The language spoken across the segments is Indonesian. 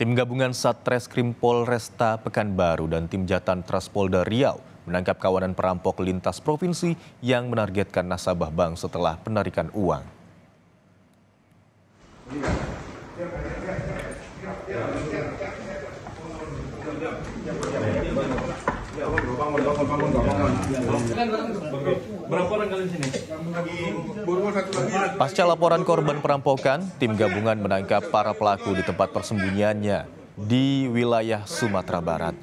Tim gabungan Satreskrim Polresta Pekanbaru dan tim Jatan Traspolda Riau menangkap kawanan perampok lintas provinsi yang menargetkan nasabah bank setelah penarikan uang. Pasca laporan korban perampokan, tim gabungan menangkap para pelaku di tempat persembunyiannya di wilayah Sumatera Barat.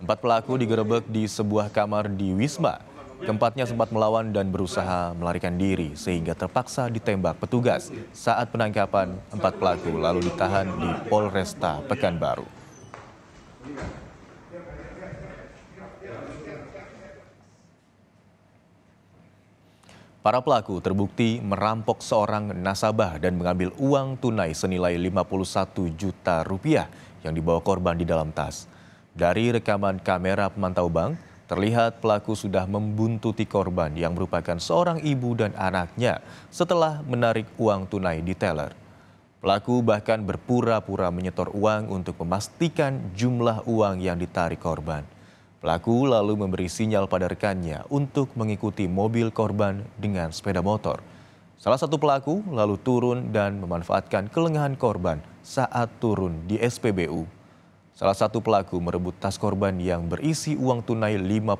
Empat pelaku digerebek di sebuah kamar di Wisma. Keempatnya sempat melawan dan berusaha melarikan diri sehingga terpaksa ditembak petugas. Saat penangkapan, empat pelaku lalu ditahan di Polresta Pekanbaru. Para pelaku terbukti merampok seorang nasabah dan mengambil uang tunai senilai 51 juta rupiah yang dibawa korban di dalam tas. Dari rekaman kamera pemantau bank, terlihat pelaku sudah membuntuti korban yang merupakan seorang ibu dan anaknya setelah menarik uang tunai di teller. Pelaku bahkan berpura-pura menyetor uang untuk memastikan jumlah uang yang ditarik korban. Pelaku lalu memberi sinyal pada rekannya untuk mengikuti mobil korban dengan sepeda motor. Salah satu pelaku lalu turun dan memanfaatkan kelengahan korban saat turun di SPBU. Salah satu pelaku merebut tas korban yang berisi uang tunai 51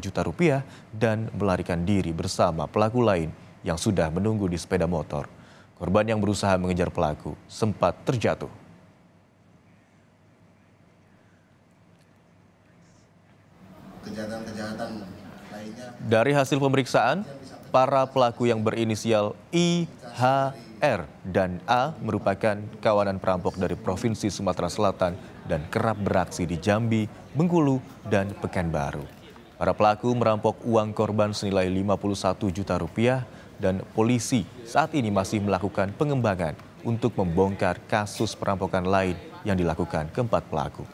juta rupiah dan melarikan diri bersama pelaku lain yang sudah menunggu di sepeda motor. Korban yang berusaha mengejar pelaku sempat terjatuh. Dari hasil pemeriksaan, para pelaku yang berinisial I, H, R, dan A merupakan kawanan perampok dari Provinsi Sumatera Selatan dan kerap beraksi di Jambi, Bengkulu, dan Pekanbaru. Para pelaku merampok uang korban senilai 51 juta rupiah dan polisi saat ini masih melakukan pengembangan untuk membongkar kasus perampokan lain yang dilakukan keempat pelaku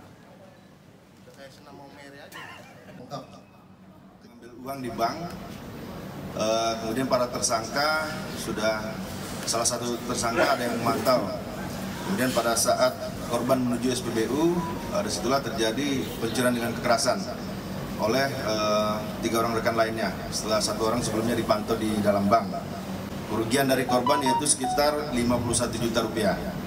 senang mau mere aja. Mengambil uang di bank, eh, kemudian para tersangka sudah salah satu tersangka ada yang memantau. Kemudian pada saat korban menuju SPBU, uh, eh, disitulah terjadi pencurian dengan kekerasan oleh eh, tiga orang rekan lainnya setelah satu orang sebelumnya dipantau di dalam bank. Kerugian dari korban yaitu sekitar 51 juta rupiah.